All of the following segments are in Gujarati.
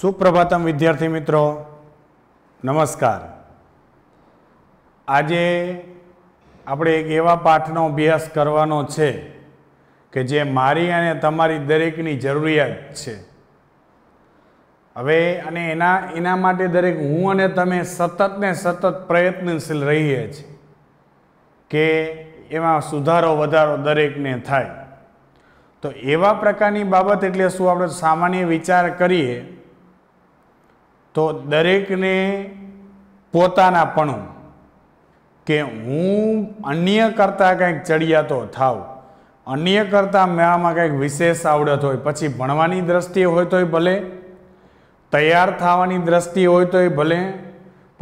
સુપ્રભાતમ વિદ્યાર્થી મિત્રો નમસ્કાર આજે આપણે એક એવા પાઠનો અભ્યાસ કરવાનો છે કે જે મારી અને તમારી દરેકની જરૂરિયાત છે હવે અને એના એના માટે દરેક હું અને તમે સતત ને સતત પ્રયત્નશીલ રહીએ છીએ કે એમાં સુધારો વધારો દરેકને થાય તો એવા પ્રકારની બાબત એટલે શું આપણે સામાન્ય વિચાર કરીએ તો દરેકને પોતાનાપણું કે હું અન્ય કરતાં કંઈક ચડિયાતો થાવ અન્ય કરતાં મેળામાં કંઈક વિશેષ આવડત હોય પછી ભણવાની દ્રષ્ટિએ હોય તોય ભલે તૈયાર થવાની દ્રષ્ટિએ હોય તોય ભલે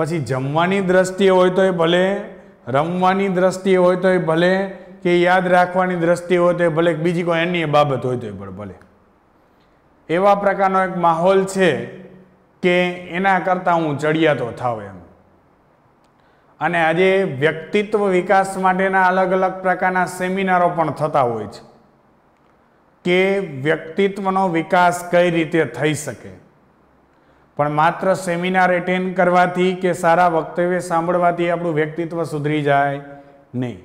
પછી જમવાની દ્રષ્ટિએ હોય તોય ભલે રમવાની દ્રષ્ટિએ હોય તોય ભલે કે યાદ રાખવાની દ્રષ્ટિએ હોય તોય ભલે બીજી કોઈ અન્ય બાબત હોય તોય પણ ભલે એવા પ્રકારનો એક માહોલ છે કે એના કરતાં હું ચડિયાતો થાવ એમ અને આજે વ્યક્તિત્વ વિકાસ માટેના અલગ અલગ પ્રકારના સેમિનારો પણ થતા હોય છે કે વ્યક્તિત્વનો વિકાસ કઈ રીતે થઈ શકે પણ માત્ર સેમિનાર એટેન્ડ કરવાથી કે સારા વક્તવ્ય સાંભળવાથી આપણું વ્યક્તિત્વ સુધરી જાય નહીં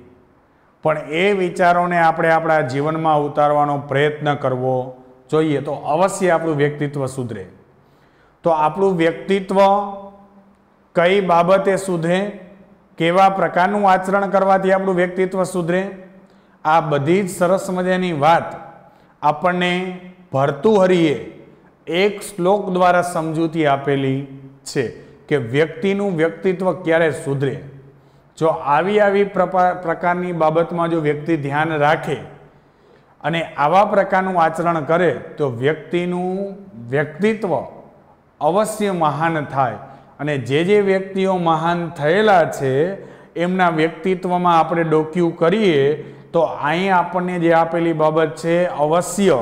પણ એ વિચારોને આપણે આપણા જીવનમાં ઉતારવાનો પ્રયત્ન કરવો જોઈએ તો અવશ્ય આપણું વ્યક્તિત્વ સુધરે તો આપણું વ્યક્તિત્વ કઈ બાબતે સુધરે કેવા પ્રકારનું આચરણ કરવાથી આપણું વ્યક્તિત્વ સુધરે આ બધી જ સરસ મજાની વાત આપણને ભરતુહરિએ એક શ્લોક દ્વારા સમજૂતી આપેલી છે કે વ્યક્તિનું વ્યક્તિત્વ ક્યારે સુધરે જો આવી આવી પ્રકારની બાબતમાં જો વ્યક્તિ ધ્યાન રાખે અને આવા પ્રકારનું આચરણ કરે તો વ્યક્તિનું વ્યક્તિત્વ અવશ્ય મહાન થાય અને જે જે વ્યક્તિઓ મહાન થયેલા છે એમના વ્યક્તિત્વમાં આપણે ડોક્યુ કરીએ તો અહીં આપણને જે આપેલી બાબત છે અવશ્ય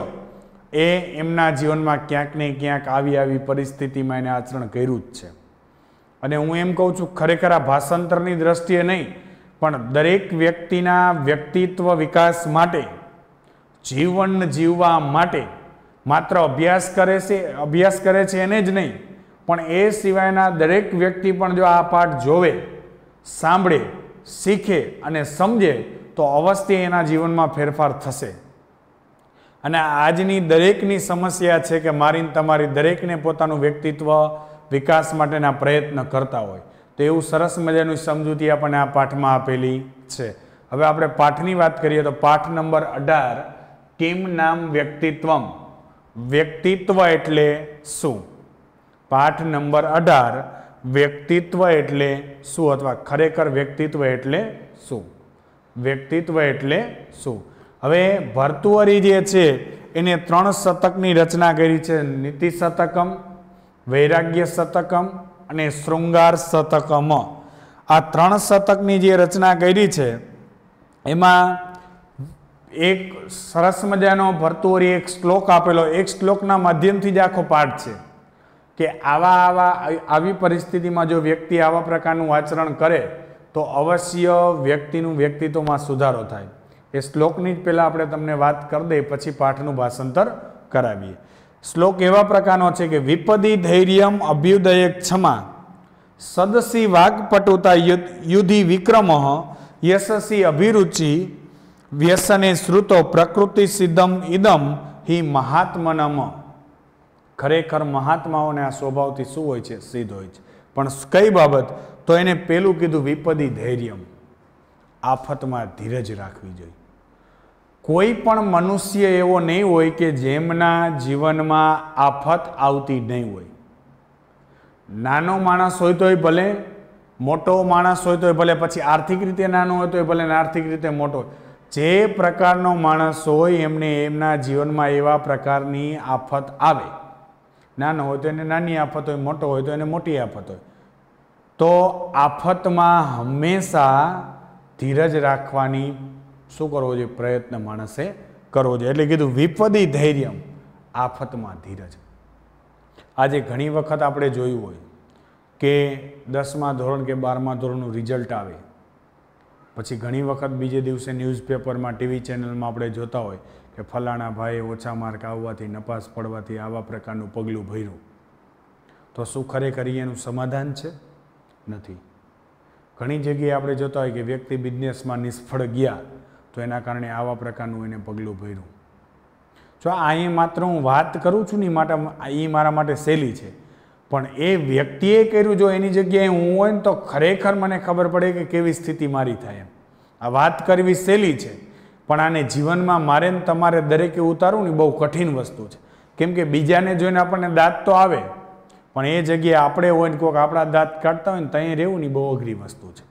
એ એમના જીવનમાં ક્યાંક ને ક્યાંક આવી આવી પરિસ્થિતિમાં એને આચરણ કર્યું જ છે અને હું એમ કહું છું ખરેખર આ ભાષાંતરની દ્રષ્ટિએ નહીં પણ દરેક વ્યક્તિના વ્યક્તિત્વ વિકાસ માટે જીવન જીવવા માટે માત્ર અભ્યાસ કરે છે અભ્યાસ કરે છે એને જ નહીં પણ એ સિવાયના દરેક વ્યક્તિ પણ જો આ પાઠ જોવે સાંભળે શીખે અને સમજે તો અવશ્ય એના જીવનમાં ફેરફાર થશે અને આજની દરેકની સમસ્યા છે કે મારી તમારી દરેકને પોતાનું વ્યક્તિત્વ વિકાસ માટેના પ્રયત્ન કરતા હોય તો એવું સરસ મજાનું સમજૂતી આપણને આ પાઠમાં આપેલી છે હવે આપણે પાઠની વાત કરીએ તો પાઠ નંબર અઢાર કિમ નામ વ્યક્તિત્વમ વ્યક્તિત્વ એટલે શું પાઠ નંબર અઢાર વ્યક્તિત્વ એટલે શું અથવા ખરેખર વ્યક્તિત્વ એટલે શું વ્યક્તિત્વ એટલે શું હવે ભર્તુહરી જે છે એને ત્રણ શતકની રચના કરી છે નીતિ શતકમ વૈરાગ્ય શતકમ અને શૃંગાર શતકમ આ ત્રણ શતકની જે રચના કરી છે એમાં એક સરસ મજાનો ભરતુઓરી એક શ્લોક આપેલો એક શ્લોકના માધ્યમથી જ આખો પાઠ છે કે આવા આવા આવી પરિસ્થિતિમાં જો વ્યક્તિ આવા પ્રકારનું આચરણ કરે તો અવશ્ય વ્યક્તિનું વ્યક્તિત્વમાં સુધારો થાય એ શ્લોકની જ પહેલાં આપણે તમને વાત કરી દઈએ પછી પાઠનું ભાષાંતર કરાવીએ શ્લોક એવા પ્રકારનો છે કે વિપદી ધૈર્યમ અભ્યુદય ક્ષમા સદસી વાગપટુતા યુધિ વિક્રમ યશસી અભિરુચિ વ્યસને શ્રુતો પ્રકૃતિ સિદ્ધમ ઇદમ હિ મહાત્મનમ ખરેખર મહાત્માઓને આ સ્વભાવથી શું હોય છે સિદ્ધ હોય છે પણ કઈ બાબત તો એને પેલું કીધું વિપદી ધૈર્યમ આફતમાં ધીરજ રાખવી જોઈએ કોઈ પણ મનુષ્ય એવો નહીં હોય કે જેમના જીવનમાં આફત આવતી નહીં હોય નાનો માણસ હોય તોય ભલે મોટો માણસ હોય તોય ભલે પછી આર્થિક રીતે નાનો હોય તોય ભલે આર્થિક રીતે મોટો હોય જે પ્રકારનો માણસ હોય એમને એમના જીવનમાં એવા પ્રકારની આફત આવે નાનો હોય તો એને નાની આફત હોય મોટો હોય તો એને મોટી આફત હોય તો આફતમાં હંમેશા ધીરજ રાખવાની શું કરવો જોઈએ પ્રયત્ન માણસે કરવો જોઈએ એટલે કીધું વિપદી ધૈર્યમ આફતમાં ધીરજ આજે ઘણી વખત આપણે જોયું હોય કે દસમા ધોરણ કે બારમા ધોરણનું રિઝલ્ટ આવે પછી ઘણી વખત બીજે દિવસે ન્યૂઝપેપરમાં ટીવી ચેનલમાં આપણે જોતા હોય કે ફલાણા ભાઈએ ઓછા માર્ક આવવાથી નપાસ પડવાથી આવા પ્રકારનું પગલું ભર્યું તો શું ખરેખર એનું સમાધાન છે નથી ઘણી જગ્યાએ આપણે જોતા હોય કે વ્યક્તિ બિઝનેસમાં નિષ્ફળ ગયા તો એના કારણે આવા પ્રકારનું એને પગલું ભર્યું જો આ એ માત્ર હું વાત કરું છું ને એ માટે એ મારા માટે સહેલી છે પણ એ વ્યક્તિએ કર્યું જો એની જગ્યાએ હું હોય ને તો ખરેખર મને ખબર પડે કે કેવી સ્થિતિ મારી થાય એમ આ વાત કરવી સહેલી છે પણ આને જીવનમાં મારે ને તમારે દરેકે ઉતારવું ને બહુ કઠિન વસ્તુ છે કેમ કે બીજાને જોઈને આપણને દાંત તો આવે પણ એ જગ્યાએ આપણે હોય ને કોઈક આપણા દાંત કાઢતા હોય ને ત્યાં રહેવું ને બહુ અઘરી વસ્તુ છે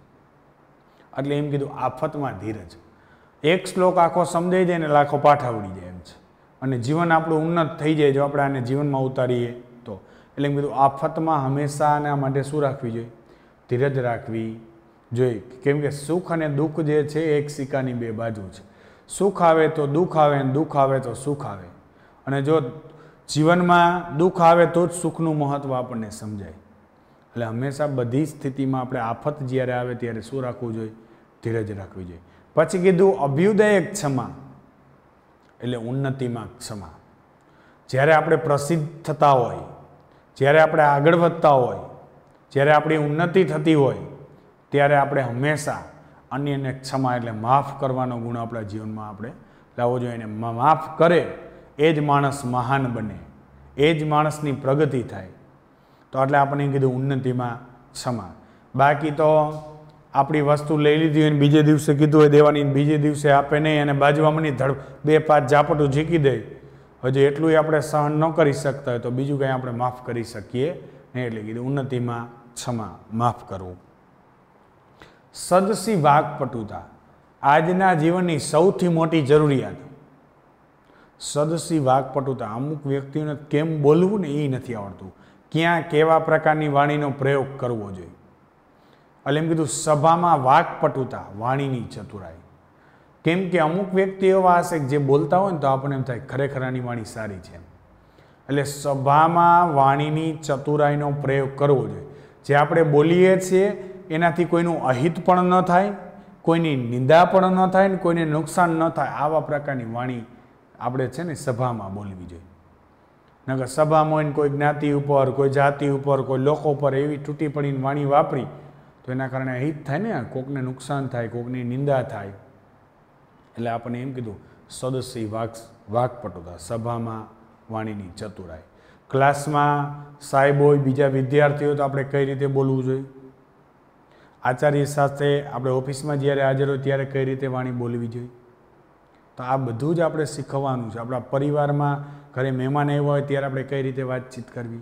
એટલે એમ કીધું આફતમાં ધીરજ એક શ્લોક આખો સમજાઈ જાય ને લાખો પાઠ આવડી જાય એમ છે અને જીવન આપણું ઉન્નત થઈ જાય જો આપણે આને જીવનમાં ઉતારીએ એટલે મેં કીધું આફતમાં હંમેશાના માટે શું રાખવી જોઈએ ધીરજ રાખવી જોઈએ કેમ કે સુખ અને દુઃખ જે છે એક સિક્કાની બે બાજુ છે સુખ આવે તો દુઃખ આવે અને દુઃખ આવે તો સુખ આવે અને જો જીવનમાં દુઃખ આવે તો જ સુખનું મહત્ત્વ આપણને સમજાય એટલે હંમેશા બધી સ્થિતિમાં આપણે આફત જ્યારે આવે ત્યારે શું રાખવું જોઈએ ધીરજ રાખવી જોઈએ પછી કીધું અભ્યુદય ક્ષમા એટલે ઉન્નતિમાં ક્ષમા જ્યારે આપણે પ્રસિદ્ધ થતા હોય જ્યારે આપણે આગળ વધતા હોય જ્યારે આપણી ઉન્નતિ થતી હોય ત્યારે આપણે હંમેશા અન્યને ક્ષમા એટલે માફ કરવાનો ગુણ આપણા જીવનમાં આપણે લાવવો જોઈએ એને માફ કરે એ જ માણસ મહાન બને એ જ માણસની પ્રગતિ થાય તો એટલે આપણને કીધું ઉન્નતિમાં ક્ષમા બાકી તો આપણી વસ્તુ લઈ લીધી હોય બીજે દિવસે કીધું હોય દેવાની બીજે દિવસે આપે નહીં અને બાજુમાં મને ધડ બે પાંચ ઝાપટું ઝીકી દે હજી એટલું આપણે સહન ન કરી શકતા હોય તો બીજું કંઈ આપણે માફ કરી શકીએ નહીં એટલે કીધું ઉન્નતિમાં ક્ષમા માફ કરવું સદસી વાકપટુતા આજના જીવનની સૌથી મોટી જરૂરિયાત સદસી વાકપટુતા અમુક વ્યક્તિઓને કેમ બોલવું ને એ નથી આવડતું ક્યાં કેવા પ્રકારની વાણીનો પ્રયોગ કરવો જોઈએ એટલે એમ કીધું સભામાં વાકપટુતા વાણીની ચતુરાઈ કેમ કે અમુક વ્યક્તિ એવા હશે જે બોલતા હોય ને તો આપણને એમ થાય ખરેખર આની વાણી સારી છે એટલે સભામાં વાણીની ચતુરાઈનો પ્રયોગ કરવો જોઈએ જે આપણે બોલીએ છીએ એનાથી કોઈનું અહિત પણ ન થાય કોઈની નિંદા પણ ન થાય ને કોઈને નુકસાન ન થાય આવા પ્રકારની વાણી આપણે છે ને સભામાં બોલવી જોઈએ નકર સભામાં હોય ને કોઈ જ્ઞાતિ ઉપર કોઈ જાતિ ઉપર કોઈ લોકો ઉપર એવી તૂટી પડીને વાણી વાપરી તો એના કારણે અહિત થાય ને કોકને નુકસાન થાય કોકની નિંદા થાય એટલે આપણને એમ કીધું સદસ્ય વાક વાકપટુતા સભામાં વાણીની ચતુરાઈ ક્લાસમાં સાહેબ હોય બીજા વિદ્યાર્થીઓ તો આપણે કઈ રીતે બોલવું જોઈએ આચાર્ય સાથે આપણે ઓફિસમાં જ્યારે હાજર હોય ત્યારે કઈ રીતે વાણી બોલવી જોઈએ તો આ બધું જ આપણે શીખવવાનું છે આપણા પરિવારમાં ઘરે મહેમાન આવ્યા હોય ત્યારે આપણે કઈ રીતે વાતચીત કરવી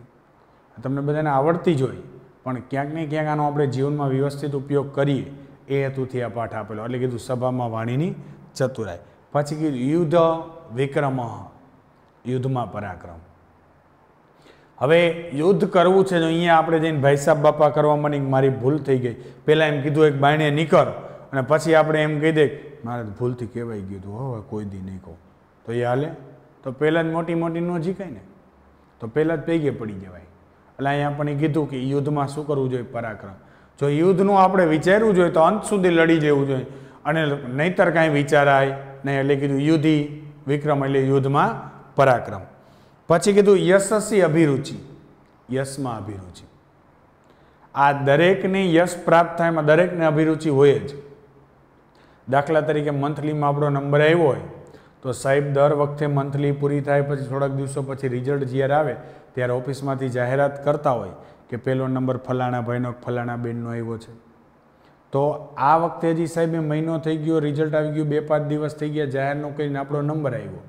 તમને બધાને આવડતી જ હોય પણ ક્યાંક ને ક્યાંક આનો આપણે જીવનમાં વ્યવસ્થિત ઉપયોગ કરીએ એ હેતુથી આ પાઠ આપેલો એટલે કીધું સભામાં વાણીની ચતુરાઈ પછી કીધું યુદ્ધ વિક્રમ યુદ્ધમાં પરાક્રમ હવે યુદ્ધ કરવું છે જો અહીંયા આપણે જઈને ભાઈ સાહેબ બાપા કરવા માંડી મારી ભૂલ થઈ ગઈ પહેલાં એમ કીધું એક બાયણે નીકળ અને પછી આપણે એમ કહી દે મારે ભૂલથી કહેવાય ગયું હવે કોઈ દી નહીં કહું તો એ હાલે તો પહેલાં જ મોટી મોટી ન જીકાય ને તો પહેલાં જ પૈગે પડી જવાય એટલે અહીંયા પણ એ કીધું કે યુદ્ધમાં શું કરવું જોઈએ પરાક્રમ જો યુદ્ધનું આપણે વિચારવું જોઈએ તો અંત સુધી લડી જવું જોઈએ અને નહીતર કાંઈ વિચારાય નહીં એટલે કીધું યુદ્ધિ વિક્રમ એટલે યુદ્ધમાં પરાક્રમ પછી કીધું યશસ્વી અભિરુચિ યશમાં અભિરુચિ આ દરેકની યશ પ્રાપ્ત થાય એમાં દરેકને અભિરુચિ હોય જ દાખલા તરીકે મંથલીમાં આપણો નંબર આવ્યો હોય તો સાહેબ દર વખતે મંથલી પૂરી થાય પછી થોડાક દિવસો પછી રિઝલ્ટ જ્યારે આવે ત્યારે ઓફિસમાંથી જાહેરાત કરતા હોય કે પહેલો નંબર ફલાણા ભાઈનો ફલાણા બેનનો આવ્યો છે તો આ વખતે હજી સાહેબ એ મહિનો થઈ ગયો રિઝલ્ટ આવી ગયું બે પાંચ દિવસ થઈ ગયા જાહેરનો કરીને આપણો નંબર આવ્યો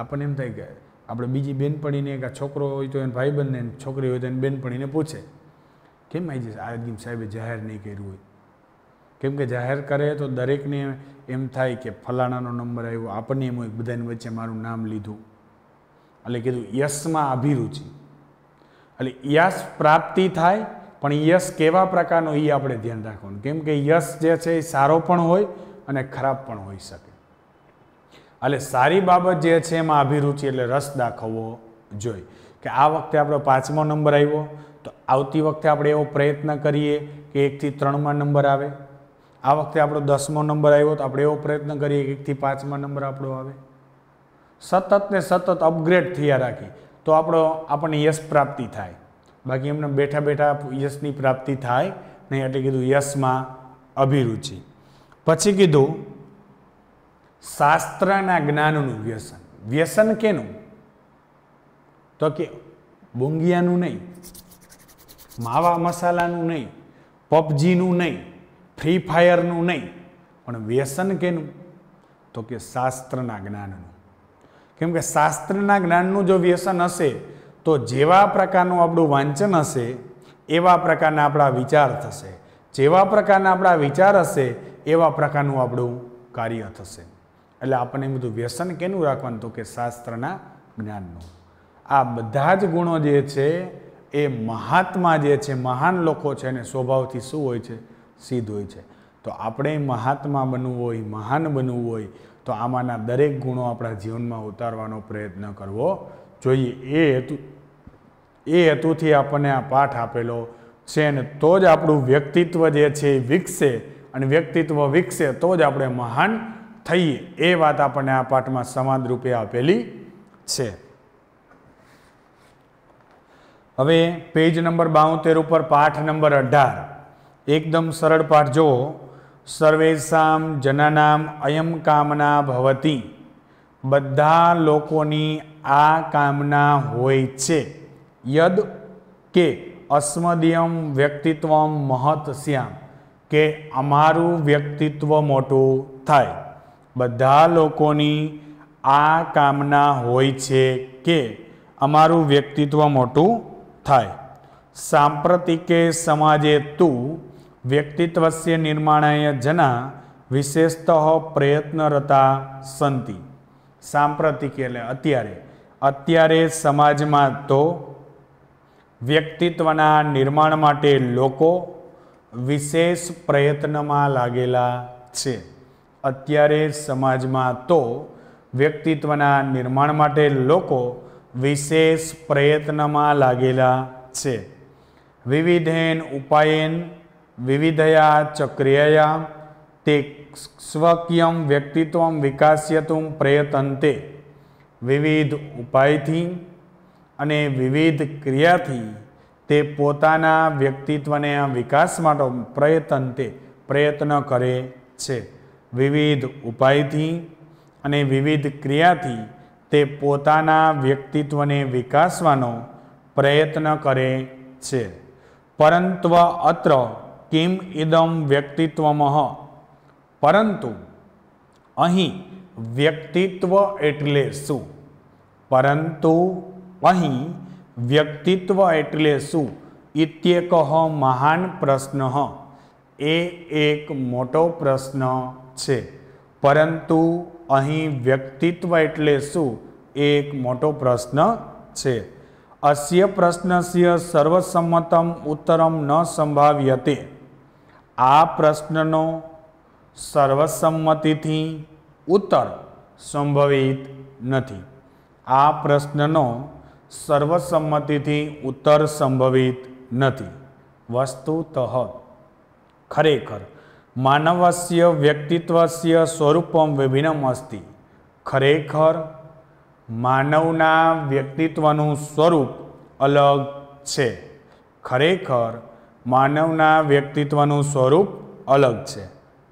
આપણને એમ થાય કે આપણે બીજી બેનપણીને કે છોકરો હોય તો એને ભાઈબંધને છોકરી હોય તો એને બેનપણીને પૂછે કેમ આવી જશે આ સાહેબે જાહેર નહીં કર્યું હોય કેમ કે જાહેર કરે તો દરેકને એમ થાય કે ફલાણાનો નંબર આવ્યો આપણને એમ હોય બધાની વચ્ચે મારું નામ લીધું એટલે કીધું યશમાં અભિરુચિ એટલે યશ પ્રાપ્તિ થાય પણ યશ કેવા પ્રકારનો એ આપણે ધ્યાન રાખવાનું કેમ કે યશ જે છે એ સારો પણ હોય અને ખરાબ પણ હોઈ શકે એટલે સારી બાબત જે છે એમાં અભિરુચિ એટલે રસ દાખવવો જોઈએ કે આ વખતે આપણો પાંચમો નંબર આવ્યો તો આવતી વખતે આપણે એવો પ્રયત્ન કરીએ કે એકથી ત્રણમાં નંબર આવે આ વખતે આપણો દસમો નંબર આવ્યો તો આપણે એવો પ્રયત્ન કરીએ કે એકથી પાંચમાં નંબર આપણો આવે સતત ને સતત અપગ્રેડ થયા રાખી તો આપણો આપણને યશ પ્રાપ્તિ થાય બાકી એમને બેઠા બેઠા યશની પ્રાપ્તિ થાય નહીં એટલે કીધું યશમાં અભિરુચિ પછી કીધું શાસ્ત્રના જ્ઞાનનું વ્યસન વ્યસન કેનું તો કે બોંગિયાનું નહીં માવા મસાલાનું નહીં પબજીનું નહીં ફ્રી ફાયરનું નહીં પણ વ્યસન કેનું તો કે શાસ્ત્રના જ્ઞાનનું કેમ કે શાસ્ત્રના જ્ઞાનનું જો વ્યસન હશે તો જેવા પ્રકારનું આપણું વાંચન હશે એવા પ્રકારના આપણા વિચાર થશે જેવા પ્રકારના આપણા વિચાર હશે એવા પ્રકારનું આપણું કાર્ય થશે એટલે આપણને એમ બધું વ્યસન કેનું રાખવાનું તો કે શાસ્ત્રના જ્ઞાનનું આ બધા જ ગુણો જે છે એ મહાત્મા જે છે મહાન લોકો છે એને સ્વભાવથી શું હોય છે સિદ્ધ હોય છે તો આપણે મહાત્મા બનવું હોય મહાન બનવું હોય તો આમાંના દરેક ગુણો આપણા જીવનમાં ઉતારવાનો પ્રયત્ન કરવો જોઈએ એ હેતુ એ હેતુથી આપણને આ પાઠ આપેલો છે ને તો જ આપણું વ્યક્તિત્વ જે છે એ વિકસે અને વ્યક્તિત્વ વિકસે તો જ આપણે મહાન થઈએ એ વાત આપણને આ પાઠમાં સમાન રૂપે આપેલી છે હવે પેજ નંબર બાઉતેર ઉપર પાઠ નંબર અઢાર એકદમ સરળ પાઠ જુઓ સર્વેશામ જનાનામ અયમ કામના ભવતી બધા લોકોની આ કામના હોય છે યદ કે અસ્મદિયમ વ્યક્તિત્વ મહત શ્યામ કે અમારું વ્યક્તિત્વ મોટું થાય બધા લોકોની આ કામના હોય છે કે અમારું વ્યક્તિત્વ મોટું થાય સાંપ્રતિકે સમાજે તું વ્યક્તિત્વસ્ય નિર્માણાય જના વિશેષતઃ પ્રયત્નરતા સંતિ સાંપ્રતિકે એટલે અત્યારે અત્યારે સમાજમાં તો વ્યક્તિત્વના નિર્માણ માટે લોકો વિશેષ પ્રયત્નમાં લાગેલા છે અત્યારે સમાજમાં તો વ્યક્તિત્વના નિર્માણ માટે લોકો વિશેષ પ્રયત્નમાં લાગેલા છે વિવિધેન ઉપાયેન વિવિધયા ચક્રિયયા તે સ્વકીયમ વ્યક્તિત્વ વિકાસ્યતું પ્રયતંતે વિવિધ ઉપાયથી અને વિવિધ ક્રિયાથી તે પોતાના વ્યક્તિત્વને વિકાસ માટે પ્રયત્ન તે પ્રયત્ન કરે છે વિવિધ ઉપાયથી અને વિવિધ ક્રિયાથી તે પોતાના વ્યક્તિત્વને વિકાસવાનો પ્રયત્ન કરે છે પરંતુ અત્ર કિમ ઇદમ વ્યક્તિત્વમહ પરંતુ અહીં વ્યક્તિત્વ એટલે શું પરંતુ અહીં વ્યક્તિત્વ એટલે શું ઇત્યેક મહાન પ્રશ્ન એ એક મોટો પ્રશ્ન છે પરંતુ અહીં વ્યક્તિત્વ એટલે શું એક મોટો પ્રશ્ન છે અસ્ય પ્રશ્નસ્ય સર્વસંમતમ ઉત્તરમ ન સંભાવ્યતે આ પ્રશ્નનો સર્વસંમતિથી ઉત્તર સંભવિત નથી આ પ્રશ્નનો સર્વસંમતિથી ઉત્તર સંભવિત નથી વસ્તુતઃ ખરેખર માનવસ્ય વ્યક્તિત્વસ્ય સ્વરૂપમ વિભિન્નમ અસ્તિ ખરેખર માનવના વ્યક્તિત્વનું સ્વરૂપ અલગ છે ખરેખર માનવના વ્યક્તિત્વનું સ્વરૂપ અલગ છે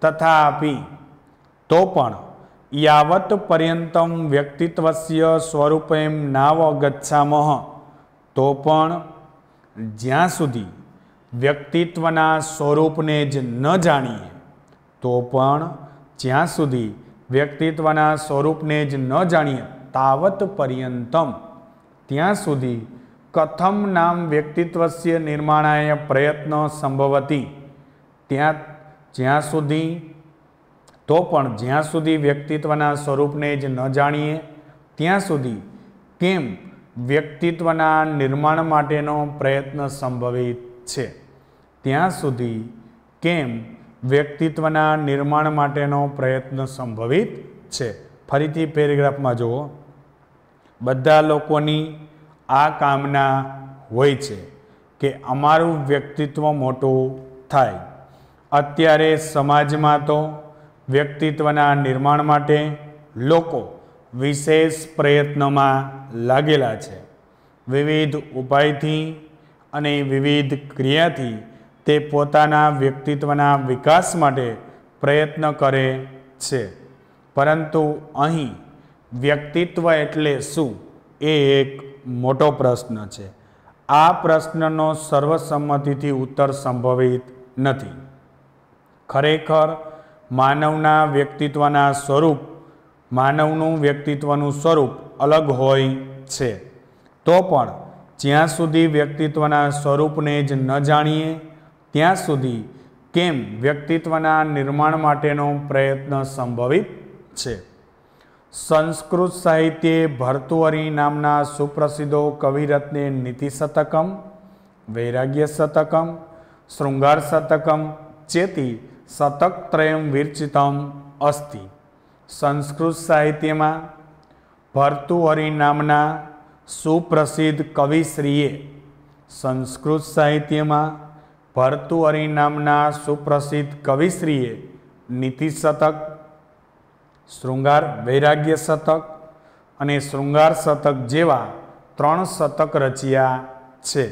તથાપી તો પણ યાવત પર્યંતમ વ્યક્તિત્વસ્ય સ્વરૂપેમ નાવગચ્છામહ તો પણ જ્યાં સુધી વ્યક્તિત્વના સ્વરૂપને જ ન જાણીએ તો પણ જ્યાં સુધી વ્યક્તિત્વના સ્વરૂપને જ ન જાણીએ તાવત પર્યંતમ ત્યાં સુધી કથમ નામ વ્યક્તિત્વસ્ય નિર્માણાય પ્રયત્ન સંભવતી ત્યાં જ્યાં સુધી તો પણ જ્યાં સુધી વ્યક્તિત્વના સ્વરૂપને જ ન જાણીએ ત્યાં સુધી કેમ વ્યક્તિત્વના નિર્માણ માટેનો પ્રયત્ન સંભવિત છે ત્યાં સુધી કેમ વ્યક્તિત્વના નિર્માણ માટેનો પ્રયત્ન સંભવિત છે ફરીથી પેરેગ્રાફમાં જુઓ બધા લોકોની આ કામના હોય છે કે અમારું વ્યક્તિત્વ મોટું થાય અત્યારે સમાજમાં તો વ્યક્તિત્વના નિર્માણ માટે લોકો વિશેષ પ્રયત્નોમાં લાગેલા છે વિવિધ ઉપાયથી અને વિવિધ ક્રિયાથી તે પોતાના વ્યક્તિત્વના વિકાસ માટે પ્રયત્ન કરે છે પરંતુ અહીં વ્યક્તિત્વ એટલે શું એ એક મોટો પ્રશ્ન છે આ પ્રશ્નનો સર્વસંમતિથી ઉત્તર સંભવિત નથી ખરેખર માનવના વ્યક્તિત્વના સ્વરૂપ માનવનું વ્યક્તિત્વનું સ્વરૂપ અલગ હોય છે તો પણ જ્યાં સુધી વ્યક્તિત્વના સ્વરૂપને જ ન જાણીએ ત્યાં સુધી કેમ વ્યક્તિત્વના નિર્માણ માટેનો પ્રયત્ન સંભવિત છે સંસ્કૃત સાહિત્યે ભર્તુહરી નામના સુપ્રસિદ્ધો કવિરત્ને નીતિ શતકમ વૈરાગ્ય શતકમ શૃંગાર શતકમ ચેતી શતકત્રયમ વિરચિતમ અસ્તિ સંસ્કૃત સાહિત્યમાં ભર્તુહરિ નામના સુપ્રસિદ્ધ કવિશ્રીએ સંસ્કૃત સાહિત્યમાં ભર્તુહરિ નામના સુપ્રસિદ્ધ કવિશ્રીએ નીતિ શતક શૃંગાર વૈરાગ્ય શતક અને શૃંગાર શતક જેવા ત્રણ શતક રચ્યા છે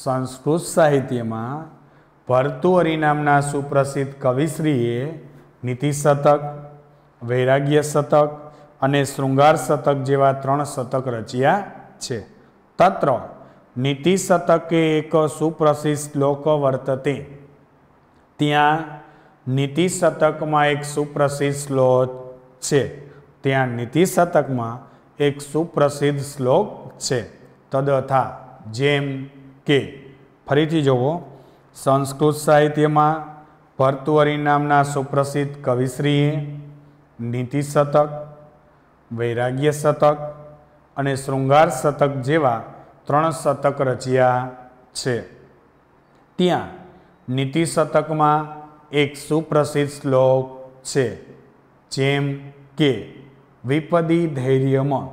સંસ્કૃત સાહિત્યમાં ભરતુહરી નામના સુપ્રસિદ્ધ કવિશ્રીએ નીતિશતક વૈરાગ્ય શતક અને શૃંગાર શતક જેવા ત્રણ શતક રચ્યા છે તત્ર નીતિ શતકે એક સુપ્રસિદ્ધ શ્લોક વર્તતે ત્યાં નીતિશતકમાં એક સુપ્રસિદ્ધ શ્લોક છે ત્યાં નીતિ શતકમાં એક સુપ્રસિદ્ધ શ્લોક છે તદથા જેમ કે ફરીથી જુઓ સંસ્કૃત સાહિત્યમાં ભર્તુહરિ નામના સુપ્રસિદ્ધ કવિશ્રીએ નીતિ શતક વૈરાગ્ય શતક અને શૃંગાર શતક જેવા ત્રણ શતક રચ્યા છે ત્યાં નીતિ શતકમાં એક સુપ્રસિદ્ધ શ્લોક છે જેમ કે વિપદી ધૈર્યમાં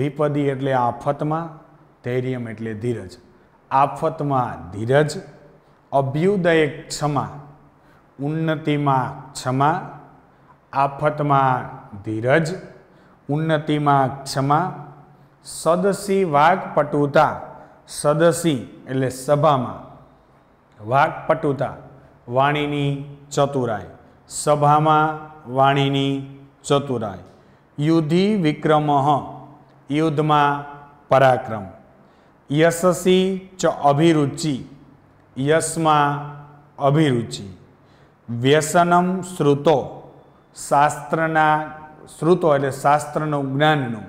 વિપદી એટલે આફતમાં ધૈર્યમ એટલે ધીરજ આફતમાં ધીરજ અભ્યુદય ક્ષમા ઉન્નતિમાં ક્ષમા આફતમાં ધીરજ ઉન્નતિમાં ક્ષમા સદસી વાકપટુતા સદસી એટલે સભામાં વાકપટુતા વાણીની ચતુરાઈ સભામાં વાણીની ચતુરાઈ યુધિ વિક્રમ યુદ્ધમાં પરાક્રમ યશસી ચ અભિરુચિ યશમાં અભિરુચિ વ્યસનમ શ્રુતો શાસ્ત્રના શ્રુતો એટલે શાસ્ત્રનું જ્ઞાનનું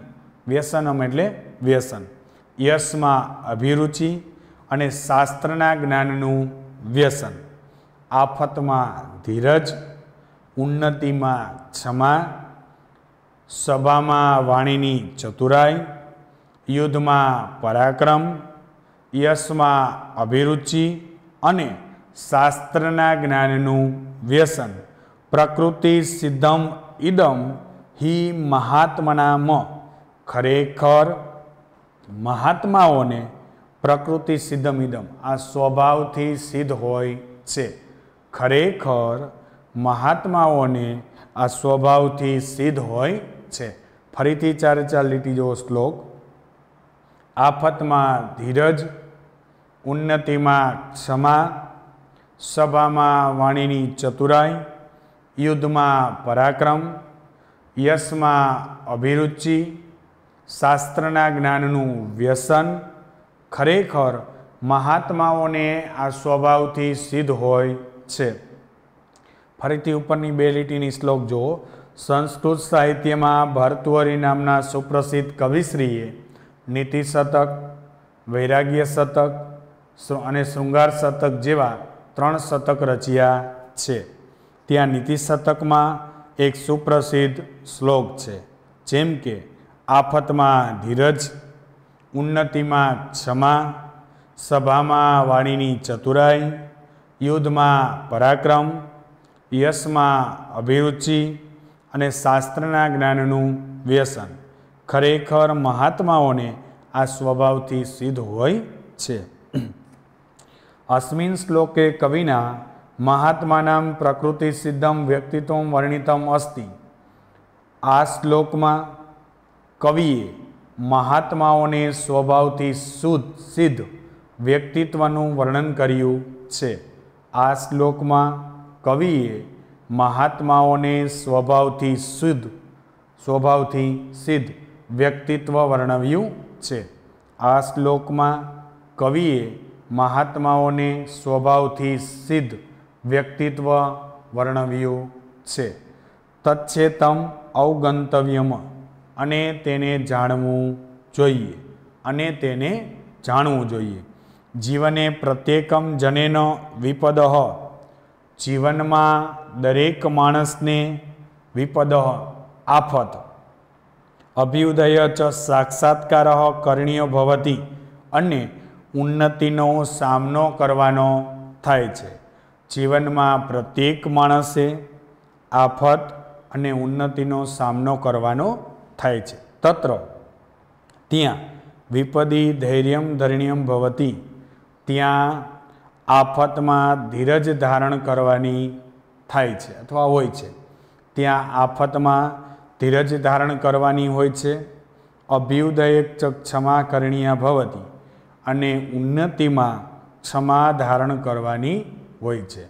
વ્યસનમ એટલે વ્યસન યશમાં અભિરુચિ અને શાસ્ત્રના જ્ઞાનનું વ્યસન આફતમાં ધીરજ ઉન્નતિમાં ક્ષમા સભામાં વાણીની ચતુરાઈ યુદ્ધમાં પરાક્રમ યશમાં અભિરુચિ અને શાસ્ત્રના જ્ઞાનનું વ્યસન પ્રકૃતિ સિદ્ધમ ઇદમ હિ મહાત્મનામ ખરેખર મહાત્માઓને પ્રકૃતિ સિદ્ધમ ઇદમ આ સ્વભાવથી સિદ્ધ હોય છે ખરેખર મહાત્માઓને આ સ્વભાવથી સિદ્ધ હોય છે ફરીથી ચાર ચાર લીટી જેવો શ્લોક આફતમાં ધીરજ ઉન્નતિમાં ક્ષમા સભામાં વાણીની ચતુરાઈ યુદ્ધમાં પરાક્રમ યશમાં અભિરુચિ શાસ્ત્રના જ્ઞાનનું વ્યસન ખરેખર મહાત્માઓને આ સ્વભાવથી સિદ્ધ હોય છે ફરીથી ઉપરની બે લીટીની શ્લોક જુઓ સંસ્કૃત સાહિત્યમાં ભરતુવરી નામના સુપ્રસિદ્ધ કવિશ્રીએ નીતિ શતક વૈરાગ્ય શતક અને શૃંગાર શતક જેવા ત્રણ શતક રચ્યા છે ત્યાં નીતિ શતકમાં એક સુપ્રસિદ્ધ શ્લોક છે જેમ કે આફતમાં ધીરજ ઉન્નતિમાં ક્ષમા સભામાં વાણીની ચતુરાઈ યુદ્ધમાં પરાક્રમ યશમાં અભિરુચિ અને શાસ્ત્રના જ્ઞાનનું વ્યસન ખરેખર મહાત્માઓને આ સ્વભાવથી સિદ્ધ હોય છે અસ્મિન શ્લોકે કવિના મહાત્માનામ પ્રકૃતિ સિદ્ધમ વ્યક્તિત્વ વર્ણિતમ અસ્તિ આ શ્લોકમાં કવિએ મહાત્માઓને સ્વભાવથી શુદ્ધ સિદ્ધ વ્યક્તિત્વનું વર્ણન કર્યું છે આ શ્લોકમાં કવિએ મહાત્માઓને સ્વભાવથી શુદ્ધ સ્વભાવથી સિદ્ધ વ્યક્તિત્વ વર્ણવ્યું છે આ શ્લોકમાં કવિએ મહાત્માઓને સ્વભાવથી સિદ્ધ વ્યક્તિત્વ વર્ણવ્યું છે તચ્છેતમ અવગંતવ્યમ અને તેને જાણવું જોઈએ અને તેને જાણવું જોઈએ જીવને પ્રત્યેકમ જનેન વિપદ જીવનમાં દરેક માણસને વિપદ આફત અભ્યુદય ચ સાક્ષાત્કાર કરણીય ભવતી અને ઉન્નતિનો સામનો કરવાનો થાય છે જીવનમાં પ્રત્યેક માણસે આફત અને ઉન્નતિનો સામનો કરવાનો થાય છે તત્ર ત્યાં વિપદી ધૈર્યમ ધૈર્યમ ભવતી ત્યાં આફતમાં ધીરજ ધારણ કરવાની થાય છે અથવા હોય છે ત્યાં આફતમાં ધીરજ ધારણ કરવાની હોય છે અભ્યુદયક ક્ષમા કરણીયા ભવતી અને ઉન્નતિમાં સમાધારણ કરવાની હોય છે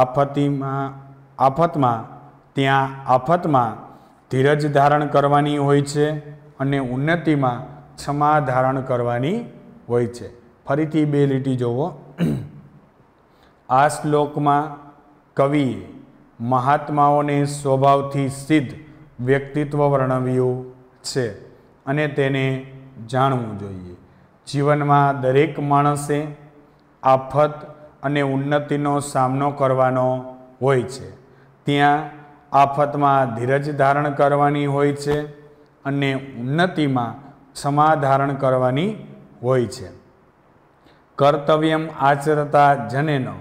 આફતિમાં આફતમાં ત્યાં આફતમાં ધીરજ ધારણ કરવાની હોય છે અને ઉન્નતિમાં ક્ષમા ધારણ કરવાની હોય છે ફરીથી બે લીટી જુઓ આ શ્લોકમાં કવિએ મહાત્માઓને સ્વભાવથી સિદ્ધ વ્યક્તિત્વ વર્ણવ્યું છે અને તેને જાણવું જોઈએ જીવનમાં દરેક માણસે આફત અને ઉન્નતિનો સામનો કરવાનો હોય છે ત્યાં આફતમાં ધીરજ ધારણ કરવાની હોય છે અને ઉન્નતિમાં ક્ષમા ધારણ કરવાની હોય છે કર્તવ્યમ આચરતા જનેનો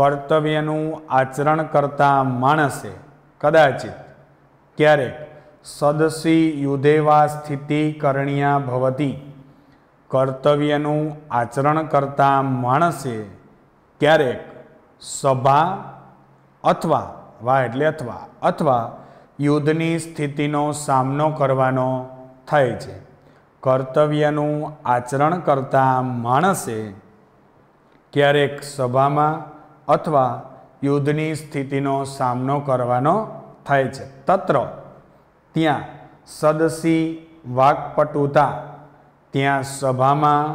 કર્તવ્યનું આચરણ કરતા માણસે કદાચિત ક્યારેક સદસી યુદેવા સ્થિતિ કરણીયા ભવતી કર્તવ્યનું આચરણ કરતા માણસે ક્યારેક સભા અથવા વા એટલે અથવા અથવા યુદ્ધની સ્થિતિનો સામનો કરવાનો થાય છે કર્તવ્યનું આચરણ કરતા માણસે ક્યારેક સભામાં અથવા યુદ્ધની સ્થિતિનો સામનો કરવાનો થાય છે તત્ર ત્યાં સદસી વાકપટુતા ત્યાં સભામાં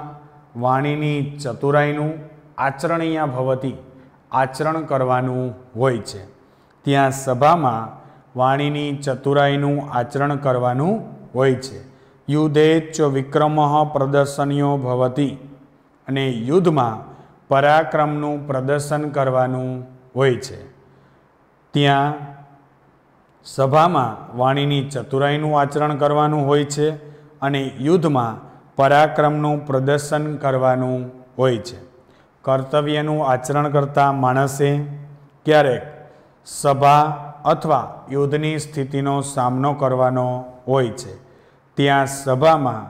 વાણીની ચતુરાઈનું આચરણીયા ભવતી આચરણ કરવાનું હોય છે ત્યાં સભામાં વાણીની ચતુરાઈનું આચરણ કરવાનું હોય છે યુદ્ધેચ વિક્રમ પ્રદર્શનીઓ ભવતી અને યુદ્ધમાં પરાક્રમનું પ્રદર્શન કરવાનું હોય છે ત્યાં સભામાં વાણીની ચતુરાઈનું આચરણ કરવાનું હોય છે અને યુદ્ધમાં પરાક્રમનું પ્રદર્શન કરવાનું હોય છે કર્તવ્યનું આચરણ કરતા માણસે ક્યારેક સભા અથવા યુદ્ધની સ્થિતિનો સામનો કરવાનો હોય છે ત્યાં સભામાં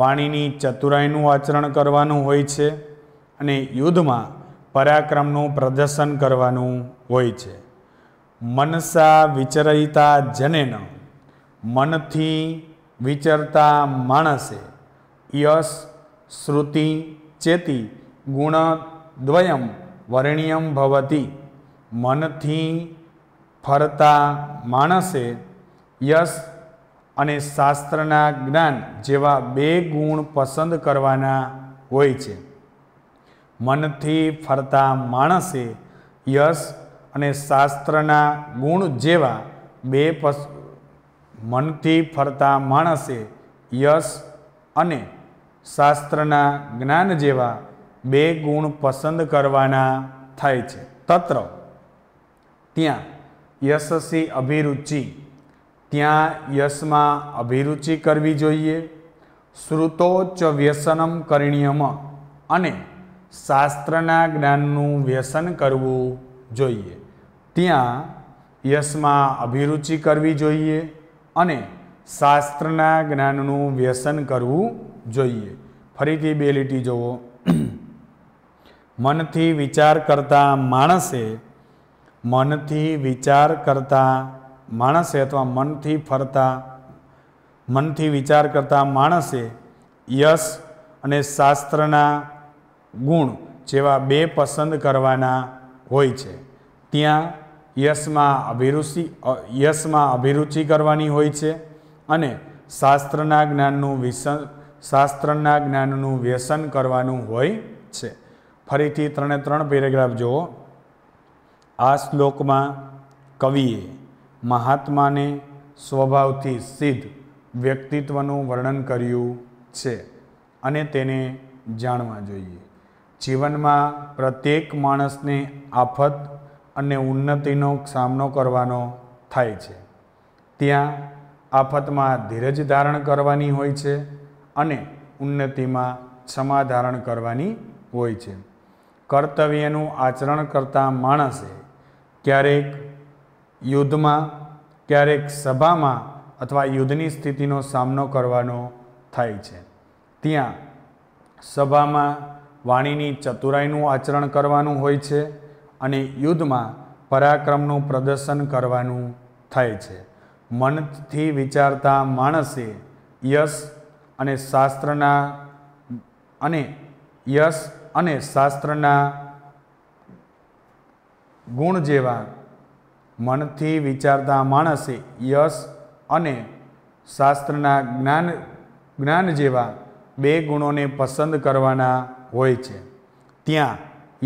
વાણીની ચતુરાઈનું આચરણ કરવાનું હોય છે અને યુદ્ધમાં પરાક્રમનું પ્રદર્શન કરવાનું હોય છે મનસા વિચરયિતા જનેન મનથી વિચરતા માણસે યશ શ્રુતિ ચેતી ગુણ દ્વયમ વર્ણિયમ ભવતી મનથી ફરતા માણસે યશ અને શાસ્ત્રના જ્ઞાન જેવા બે ગુણ પસંદ કરવાના હોય છે મનથી ફરતા માણસે યશ અને શાસ્ત્રના ગુણ જેવા બે પસ મનથી ફરતા માણસે યશ અને શાસ્ત્રના જ્ઞાન જેવા બે ગુણ પસંદ કરવાના થાય છે તત્ર ત્યાં યશસ્વી અભિરુચિ ત્યાં યશમાં અભિરુચિ કરવી જોઈએ શ્રુતોચ્ચ વ્યસનમ કરણીયમ અને શાસ્ત્રના જ્ઞાનનું વ્યસન કરવું જોઈએ ત્યાં યશમાં અભિરુચિ કરવી જોઈએ અને શાસ્ત્રના જ્ઞાનનું વ્યસન કરવું જોઈએ ફરીથી બે લીટી જુઓ મનથી વિચાર કરતા માણસે મનથી વિચાર કરતા માણસે અથવા મનથી ફરતા મનથી વિચાર કરતા માણસે યશ અને શાસ્ત્રના ગુણ જેવા બે પસંદ કરવાના હોય છે ત્યાં યશમાં અભિરુચિ યશમાં અભિરુચિ કરવાની હોય છે અને શાસ્ત્રના જ્ઞાનનું વિસન શાસ્ત્રના જ્ઞાનનું વ્યસન કરવાનું હોય છે ફરીથી ત્રણે ત્રણ પેરેગ્રાફ જુઓ આ શ્લોકમાં કવિએ મહાત્માને સ્વભાવથી સિદ્ધ વ્યક્તિત્વનું વર્ણન કર્યું છે અને તેને જાણવા જોઈએ જીવનમાં પ્રત્યેક માણસને આફત અને ઉન્નતિનો સામનો કરવાનો થાય છે ત્યાં આફતમાં ધીરજ ધારણ કરવાની હોય છે અને ઉન્નતિમાં સમાધારણ કરવાની હોય છે કર્તવ્યનું આચરણ કરતા માણસે ક્યારેક યુદ્ધમાં ક્યારેક સભામાં અથવા યુદ્ધની સ્થિતિનો સામનો કરવાનો થાય છે ત્યાં સભામાં વાણીની ચતુરાઈનું આચરણ કરવાનું હોય છે અને યુદ્ધમાં પરાક્રમનું પ્રદર્શન કરવાનું થાય છે મનથી વિચારતા માણસે યશ અને શાસ્ત્રના અને યશ અને શાસ્ત્રના ગુણ જેવા મનથી વિચારતા માણસે યશ અને શાસ્ત્રના જ્ઞાન જ્ઞાન જેવા બે ગુણોને પસંદ કરવાના હોય છે ત્યાં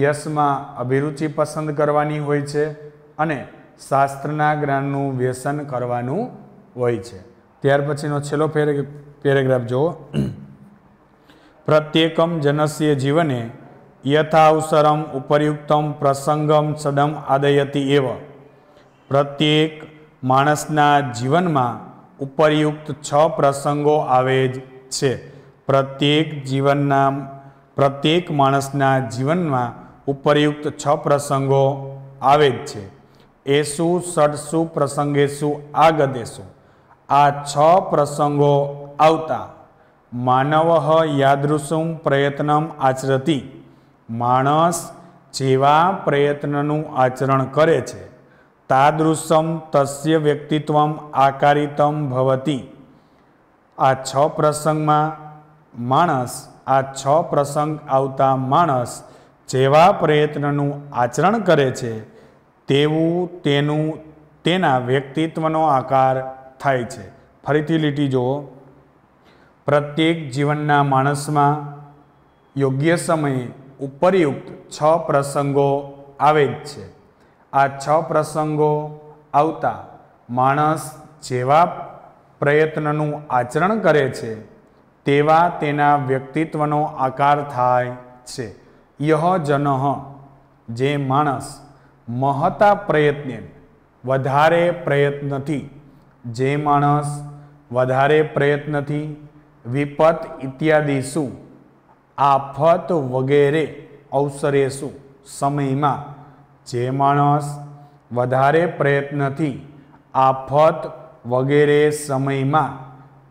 યશમાં અભિરુચિ પસંદ કરવાની હોય છે અને શાસ્ત્રના જ્ઞાનનું વ્યસન કરવાનું હોય છે ત્યાર પછીનો છેલ્લો ફેર પેરેગ્રાફ જુઓ પ્રત્યેકમ જનસ્ય જીવને યથાવસરમ ઉપરયુક્તમ પ્રસંગમ સદમ આદયતી એવ પ્રત્યેક માણસના જીવનમાં ઉપરયુક્ત છ પ્રસંગો આવે જ છે પ્રત્યેક જીવનના પ્રત્યેક માણસના જીવનમાં ઉપરયુક્ત છ પ્રસંગો આવે જ છે એસુ સડસુ પ્રસંગેસુ આગદેસુ આ છ પ્રસંગો આવતા માનવ યાદૃશું પ્રયત્નમ આચરતી માણસ જેવા પ્રયત્નનું આચરણ કરે છે તાદૃશમ તસ્ય વ્યક્તિત્વ આકારિતમ ભવતી આ છ પ્રસંગમાં માણસ આ છ પ્રસંગ આવતા માણસ જેવા પ્રયત્નનું આચરણ કરે છે તેવું તેનું તેના વ્યક્તિત્વનો આકાર થાય છે ફરીથી લીટી જુઓ પ્રત્યેક જીવનના માણસમાં યોગ્ય સમયે ઉપરયુક્ત છ પ્રસંગો આવે જ છે આ છ પ્રસંગો આવતા માણસ જેવા પ્રયત્નનું આચરણ કરે છે તેવા તેના વ્યક્તિત્વનો આકાર થાય છે યહ જનહ જે માણસ મહતા પ્રયત્ને વધારે પ્રયત્નથી જે માણસ વધારે પ્રયત્નથી વિપત ઇત્યાદિશુ આફત વગેરે અવસરે અવસરેશુ સમયમાં જે માણસ વધારે પ્રયત્નથી આફત વગેરે સમયમાં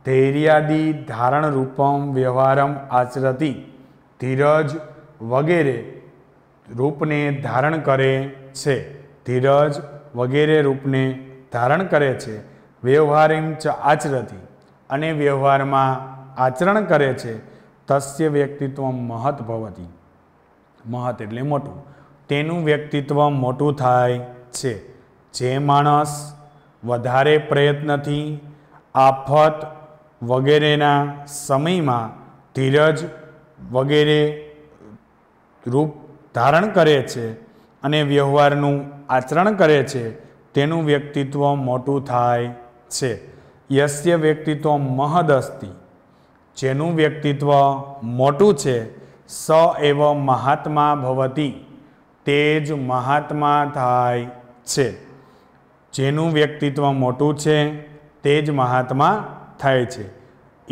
ધૈર્યાદિ ધારણરૂપમ વ્યવહારમ આચરતી ધીરજ વગેરે રૂપને ધારણ કરે છે ધીરજ વગેરે રૂપને ધારણ કરે છે વ્યવહારિમ ચ આચરતી અને વ્યવહારમાં આચરણ કરે છે તસ્ય વ્યક્તિત્વ મહત ભવતી મહત એટલે મોટું તેનું વ્યક્તિત્વ મોટું થાય છે જે માણસ વધારે પ્રયત્નથી આફત વગેરેના સમયમાં ધીરજ વગેરે રૂપ ધારણ કરે છે અને વ્યવહારનું આચરણ કરે છે તેનું વ્યક્તિત્વ મોટું થાય છે યસ્ય વ્યક્તિત્વ મહદ અસ્તી જેનું વ્યક્તિત્વ મોટું છે સ એવ મહાત્મા ભવતી તે જ મહાત્મા થાય છે જેનું વ્યક્તિત્વ મોટું છે તે જ મહાત્મા થાય છે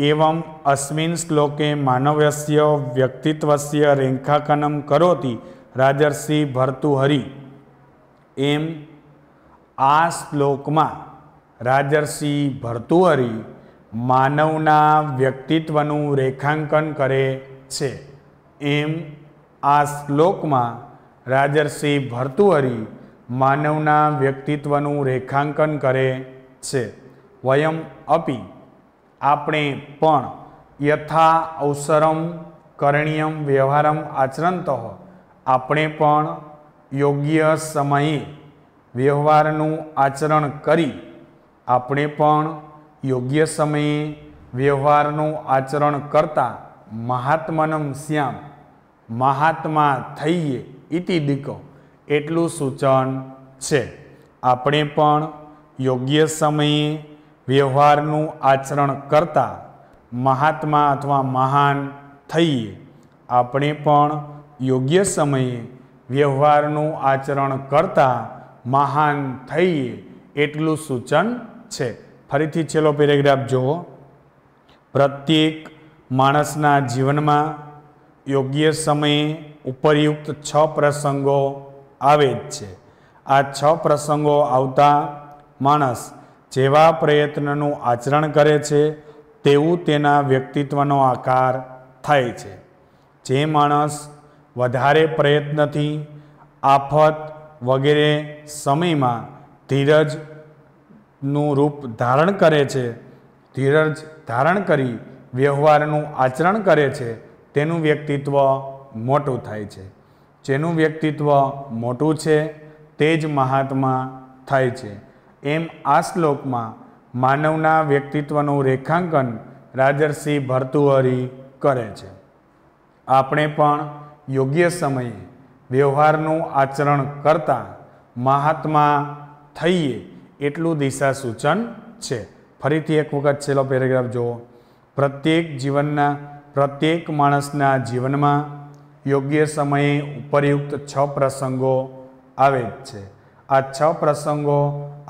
એવમ અસ્મિન શ્લોકે માનવ્યસ્ય વ્યક્તિત્વસ્ય રેખાકનમ કરોતી રાજર્ષિ ભર્તુહરિ એમ આ શ્લોકમાં રાજર્ષિ ભર્તુહરી માનવના વ્યક્તિત્વનું રેખાંકન કરે છે એમ આ શ્લોકમાં રાજર્ષિ ભર્તુહરી માનવના વ્યક્તિત્વનું રેખાંકન કરે છે વયમ અપી આપણે પણ યથા અવસરમ કરણીયમ વ્યવહારમ આચરંત આપણે પણ યોગ્ય સમયે વ્યવહારનું આચરણ કરી આપણે પણ યોગ્ય સમયે વ્યવહારનું આચરણ કરતા મહાત્મનમ શ્યામ મહાત્મા થઈએ ઇતિ દીકો એટલું સૂચન છે આપણે પણ યોગ્ય સમયે વ્યવહારનું આચરણ કરતા મહાત્મા અથવા મહાન થઈએ આપણે પણ યોગ્ય સમયે વ્યવહારનું આચરણ કરતા મહાન થઈએ એટલું સૂચન છે ફરીથી છેલ્લો પેરેગ્રાફ જુઓ પ્રત્યેક માણસના જીવનમાં યોગ્ય સમયે ઉપરયુક્ત છ પ્રસંગો આવે જ છે આ છ પ્રસંગો આવતા માણસ જેવા પ્રયત્નનું આચરણ કરે છે તેવું તેના વ્યક્તિત્વનો આકાર થાય છે જે માણસ વધારે પ્રયત્નથી આફત વગેરે સમયમાં ધીરજ નું રૂપ ધારણ કરે છે ધીરજ ધારણ કરી વ્યવહારનું આચરણ કરે છે તેનું વ્યક્તિત્વ મોટું થાય છે જેનું વ્યક્તિત્વ મોટું છે તે જ મહાત્મા થાય છે એમ આ શ્લોકમાં માનવના વ્યક્તિત્વનું રેખાંકન રાજર્ષિ ભર્તુહરી કરે છે આપણે પણ યોગ્ય સમયે વ્યવહારનું આચરણ કરતાં મહાત્મા થઈએ એટલું દિશા સૂચન છે ફરીથી એક વખત છેલ્લો પેરેગ્રાફ જુઓ પ્રત્યેક જીવનના પ્રત્યેક માણસના જીવનમાં યોગ્ય સમયે ઉપરયુક્ત છ પ્રસંગો આવે જ છે આ છ પ્રસંગો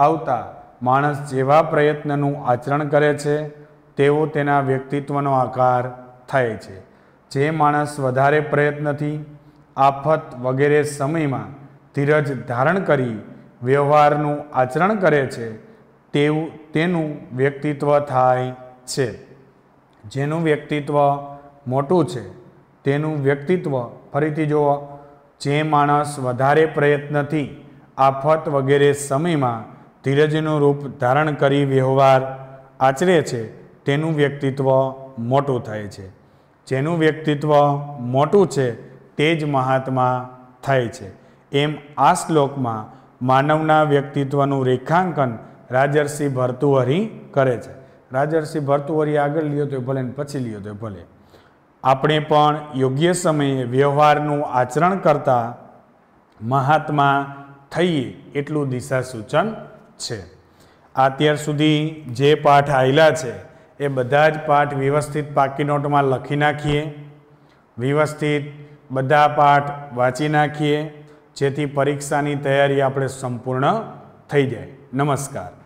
આવતા માણસ જેવા પ્રયત્નનું આચરણ કરે છે તેવો તેના વ્યક્તિત્વનો આકાર થાય છે જે માણસ વધારે પ્રયત્નથી આફત વગેરે સમયમાં ધીરજ ધારણ કરી વ્યવહારનું આચરણ કરે છે તેવું તેનું વ્યક્તિત્વ થાય છે જેનું વ્યક્તિત્વ મોટું છે તેનું વ્યક્તિત્વ ફરીથી જુઓ જે માણસ વધારે પ્રયત્નથી આફત વગેરે સમયમાં ધીરજનું રૂપ ધારણ કરી વ્યવહાર આચરે છે તેનું વ્યક્તિત્વ મોટું થાય છે જેનું વ્યક્તિત્વ મોટું છે તે જ મહાત્મા થાય છે એમ આ શ્લોકમાં માનવના વ્યક્તિત્વનું રેખાંકન રાજર્ષિ ભર્તુહરી કરે છે રાજર્ષિ ભર્તુહરી આગળ લ્યો તો ભલે પછી લ્યો તો ભલે આપણે પણ યોગ્ય સમયે વ્યવહારનું આચરણ કરતા મહાત્મા થઈએ એટલું દિશા સૂચન છે અત્યાર સુધી જે પાઠ આવેલા છે એ બધા જ પાઠ વ્યવસ્થિત પાકીનોટમાં લખી નાખીએ વ્યવસ્થિત બધા પાઠ વાંચી નાખીએ જેથી પરીક્ષાની તૈયારી આપણે સંપૂર્ણ થઈ જાય નમસ્કાર